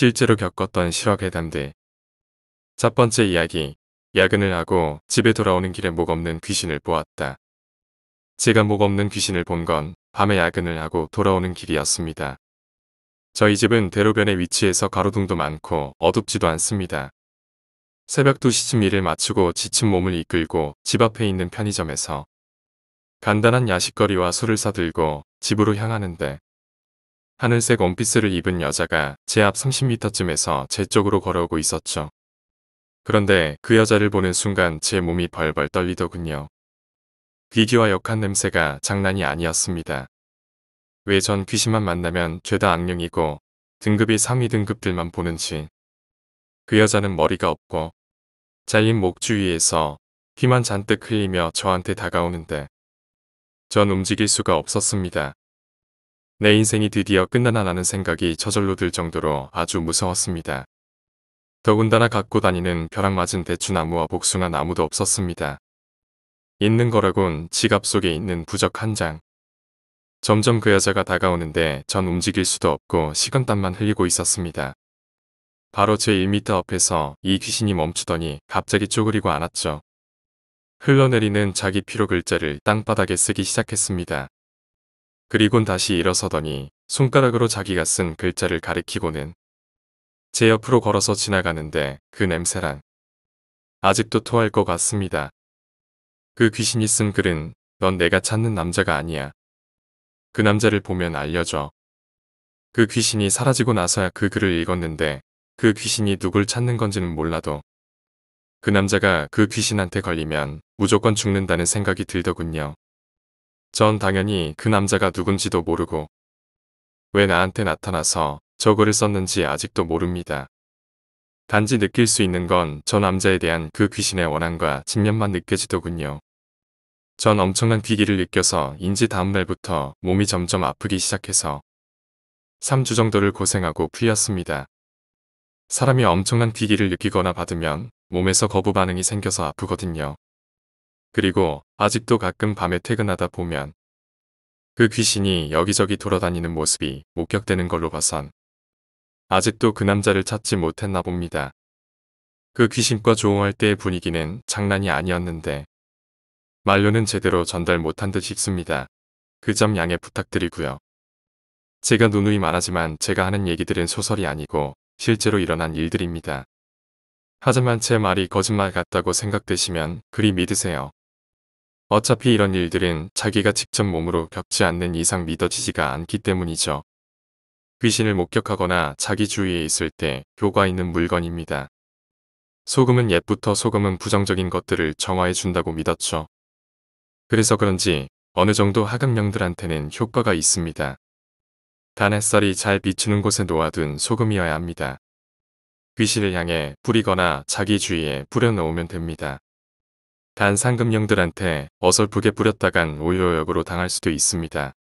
실제로 겪었던 실화괴담들. 첫 번째 이야기. 야근을 하고 집에 돌아오는 길에 목 없는 귀신을 보았다. 제가 목 없는 귀신을 본 건 밤에 야근을 하고 돌아오는 길이었습니다. 저희 집은 대로변의 위치에서 가로등도 많고 어둡지도 않습니다. 새벽 2시쯤 일을 마치고 지친 몸을 이끌고 집 앞에 있는 편의점에서 간단한 야식거리와 술을 사들고 집으로 향하는데 하늘색 원피스를 입은 여자가 제 앞 30m쯤에서 제 쪽으로 걸어오고 있었죠. 그런데 그 여자를 보는 순간 제 몸이 벌벌 떨리더군요. 귀기와 역한 냄새가 장난이 아니었습니다. 왜 전 귀신만 만나면 죄다 악령이고 등급이 상위 등급들만 보는지. 그 여자는 머리가 없고 잘린 목 주위에서 피만 잔뜩 흘리며 저한테 다가오는데 전 움직일 수가 없었습니다. 내 인생이 드디어 끝나나라는 생각이 저절로 들 정도로 아주 무서웠습니다. 더군다나 갖고 다니는 벼락 맞은 대추나무와 복숭아 나무도 없었습니다. 있는 거라곤 지갑 속에 있는 부적 한 장. 점점 그 여자가 다가오는데 전 움직일 수도 없고 식은땀만 흘리고 있었습니다. 바로 제 1미터 앞에서 이 귀신이 멈추더니 갑자기 쪼그리고 안았죠. 흘러내리는 자기 피로 글자를 땅바닥에 쓰기 시작했습니다. 그리곤 다시 일어서더니 손가락으로 자기가 쓴 글자를 가리키고는 제 옆으로 걸어서 지나가는데 그 냄새란 아직도 토할 것 같습니다. 그 귀신이 쓴 글은 넌 내가 찾는 남자가 아니야. 그 남자를 보면 알려줘. 그 귀신이 사라지고 나서야 그 글을 읽었는데 그 귀신이 누굴 찾는 건지는 몰라도 그 남자가 그 귀신한테 걸리면 무조건 죽는다는 생각이 들더군요. 전 당연히 그 남자가 누군지도 모르고 왜 나한테 나타나서 저거를 썼는지 아직도 모릅니다. 단지 느낄 수 있는 건 저 남자에 대한 그 귀신의 원한과 집념만 느껴지더군요. 전 엄청난 귀기를 느껴서 인지 다음날부터 몸이 점점 아프기 시작해서 3주 정도를 고생하고 풀렸습니다. 사람이 엄청난 귀기를 느끼거나 받으면 몸에서 거부 반응이 생겨서 아프거든요. 그리고 아직도 가끔 밤에 퇴근하다 보면 그 귀신이 여기저기 돌아다니는 모습이 목격되는 걸로 봐선 아직도 그 남자를 찾지 못했나 봅니다. 그 귀신과 조응할 때의 분위기는 장난이 아니었는데 말로는 제대로 전달 못한 듯 싶습니다. 그 점 양해 부탁드리고요. 제가 누누이 말하지만 제가 하는 얘기들은 소설이 아니고 실제로 일어난 일들입니다. 하지만 제 말이 거짓말 같다고 생각되시면 그리 믿으세요. 어차피 이런 일들은 자기가 직접 몸으로 겪지 않는 이상 믿어지지가 않기 때문이죠. 귀신을 목격하거나 자기 주위에 있을 때 효과 있는 물건입니다. 소금은 옛부터 소금은 부정적인 것들을 정화해준다고 믿었죠. 그래서 그런지 어느 정도 하급령들한테는 효과가 있습니다. 단 햇살이 잘 비추는 곳에 놓아둔 소금이어야 합니다. 귀신을 향해 뿌리거나 자기 주위에 뿌려놓으면 됩니다. 단상금령들한테 어설프게 뿌렸다간 오효역으로 당할 수도 있습니다.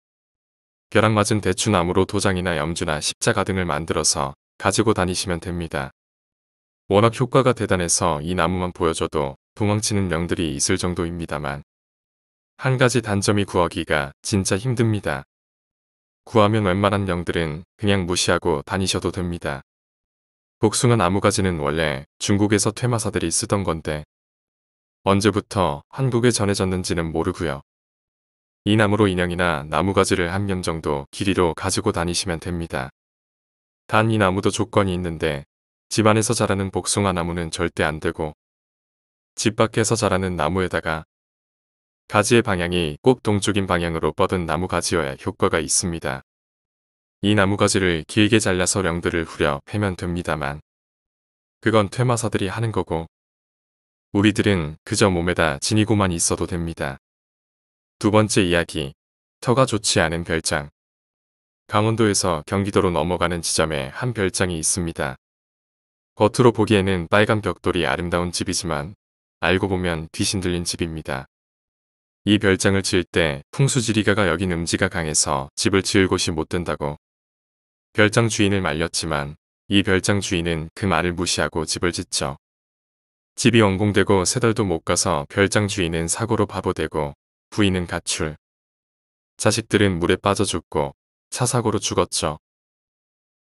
벼락맞은 대추나무로 도장이나 염주나 십자가 등을 만들어서 가지고 다니시면 됩니다. 워낙 효과가 대단해서 이 나무만 보여줘도 도망치는 명들이 있을 정도입니다만 한 가지 단점이 구하기가 진짜 힘듭니다. 구하면 웬만한 명들은 그냥 무시하고 다니셔도 됩니다. 복숭아 나무가지는 원래 중국에서 퇴마사들이 쓰던 건데 언제부터 한국에 전해졌는지는 모르고요. 이 나무로 인형이나 나무가지를 한면 정도 길이로 가지고 다니시면 됩니다. 단 이 나무도 조건이 있는데 집안에서 자라는 복숭아 나무는 절대 안 되고 집 밖에서 자라는 나무에다가 가지의 방향이 꼭 동쪽인 방향으로 뻗은 나무가지여야 효과가 있습니다. 이 나무가지를 길게 잘라서 령들을 후려 패면 됩니다만 그건 퇴마사들이 하는 거고 우리들은 그저 몸에다 지니고만 있어도 됩니다. 두 번째 이야기. 터가 좋지 않은 별장. 강원도에서 경기도로 넘어가는 지점에 한 별장이 있습니다. 겉으로 보기에는 빨간 벽돌이 아름다운 집이지만 알고 보면 귀신 들린 집입니다. 이 별장을 지을 때 풍수지리가가 여긴 음지가 강해서 집을 지을 곳이 못 된다고 별장 주인을 말렸지만 이 별장 주인은 그 말을 무시하고 집을 짓죠. 집이 완공되고 세 달도 못 가서 별장 주인은 사고로 바보되고 부인은 가출. 자식들은 물에 빠져 죽고 차 사고로 죽었죠.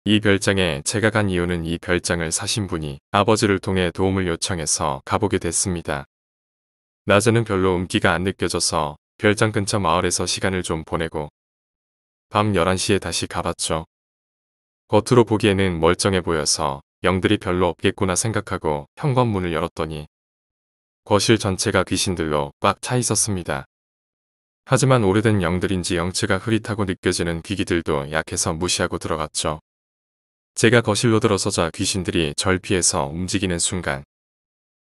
이 별장에 제가 간 이유는 이 별장을 사신 분이 아버지를 통해 도움을 요청해서 가보게 됐습니다. 낮에는 별로 음기가 안 느껴져서 별장 근처 마을에서 시간을 좀 보내고 밤 11시에 다시 가봤죠. 겉으로 보기에는 멀쩡해 보여서 영들이 별로 없겠구나 생각하고 현관문을 열었더니 거실 전체가 귀신들로 꽉 차 있었습니다. 하지만 오래된 영들인지 영치가 흐릿하고 느껴지는 귀기들도 약해서 무시하고 들어갔죠. 제가 거실로 들어서자 귀신들이 절 피해서 움직이는 순간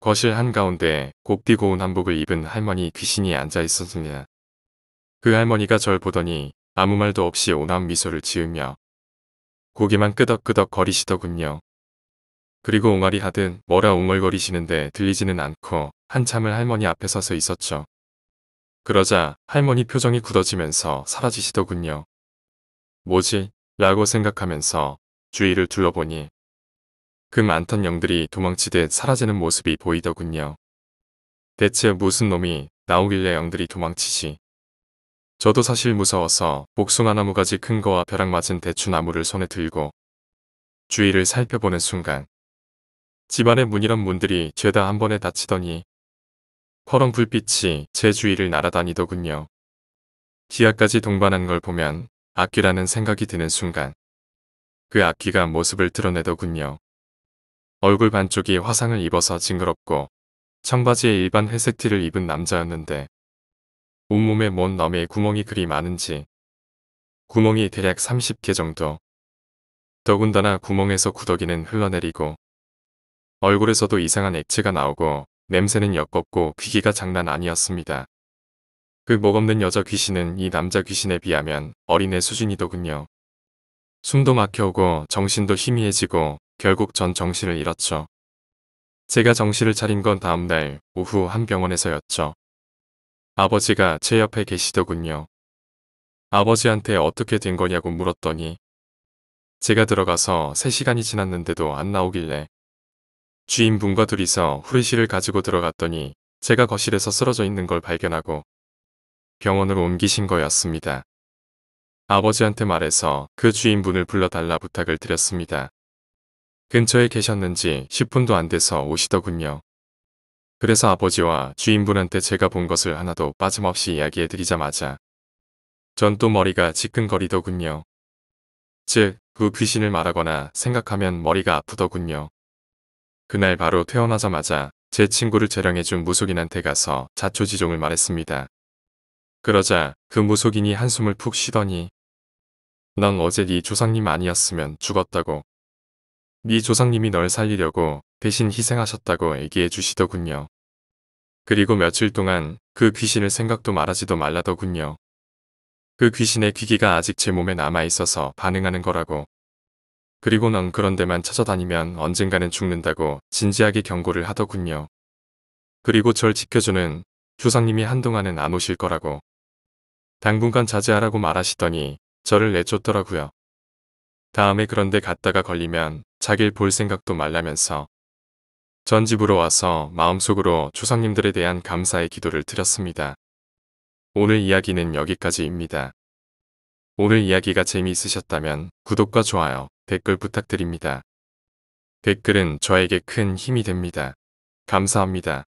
거실 한가운데 곱디 고운 한복을 입은 할머니 귀신이 앉아 있었습니다. 그 할머니가 절 보더니 아무 말도 없이 온화한 미소를 지으며 고개만 끄덕끄덕 거리시더군요. 그리고 옹알이하든 뭐라 웅얼거리시는데 들리지는 않고 한참을 할머니 앞에 서서 있었죠. 그러자 할머니 표정이 굳어지면서 사라지시더군요. 뭐지? 라고 생각하면서 주위를 둘러보니 그 많던 영들이 도망치듯 사라지는 모습이 보이더군요. 대체 무슨 놈이 나오길래 영들이 도망치지? 저도 사실 무서워서 복숭아 나무가지 큰 거와 벼락 맞은 대추나무를 손에 들고 주위를 살펴보는 순간 집안의 문이란 문들이 죄다 한 번에 닫히더니 퍼런 불빛이 제 주위를 날아다니더군요. 기아까지 동반한 걸 보면 악귀라는 생각이 드는 순간 그 악귀가 모습을 드러내더군요. 얼굴 반쪽이 화상을 입어서 징그럽고 청바지에 일반 회색 티를 입은 남자였는데 온몸에 먼너머의 구멍이 그리 많은지 구멍이 대략 30개 정도 더군다나 구멍에서 구더기는 흘러내리고 얼굴에서도 이상한 액체가 나오고 냄새는 역겹고 귀기가 장난 아니었습니다. 그 목없는 여자 귀신은 이 남자 귀신에 비하면 어린애 수준이더군요. 숨도 막혀오고 정신도 희미해지고 결국 전 정신을 잃었죠. 제가 정신을 차린 건 다음날 오후 한 병원에서였죠. 아버지가 제 옆에 계시더군요. 아버지한테 어떻게 된 거냐고 물었더니 제가 들어가서 3시간이 지났는데도 안 나오길래 주인분과 둘이서 후레쉬를 가지고 들어갔더니 제가 거실에서 쓰러져 있는 걸 발견하고 병원으로 옮기신 거였습니다. 아버지한테 말해서 그 주인분을 불러달라 부탁을 드렸습니다. 근처에 계셨는지 10분도 안 돼서 오시더군요. 그래서 아버지와 주인분한테 제가 본 것을 하나도 빠짐없이 이야기해드리자마자 전 또 머리가 지끈거리더군요. 즉, 그 귀신을 말하거나 생각하면 머리가 아프더군요. 그날 바로 퇴원하자마자 제 친구를 재량해준 무속인한테 가서 자초지종을 말했습니다. 그러자 그 무속인이 한숨을 푹 쉬더니 넌 어제 네 조상님 아니었으면 죽었다고 네 조상님이 널 살리려고 대신 희생하셨다고 얘기해 주시더군요. 그리고 며칠 동안 그 귀신을 생각도 말하지도 말라더군요. 그 귀신의 귀기가 아직 제 몸에 남아있어서 반응하는 거라고. 그리고 넌 그런 데만 찾아다니면 언젠가는 죽는다고 진지하게 경고를 하더군요. 그리고 절 지켜주는 주상님이 한동안은 안 오실 거라고. 당분간 자제하라고 말하시더니 저를 내쫓더라고요. 다음에 그런데 갔다가 걸리면 자길 볼 생각도 말라면서 전 집으로 와서 마음속으로 주상님들에 대한 감사의 기도를 드렸습니다. 오늘 이야기는 여기까지입니다. 오늘 이야기가 재미있으셨다면 구독과 좋아요, 댓글 부탁드립니다. 댓글은 저에게 큰 힘이 됩니다. 감사합니다.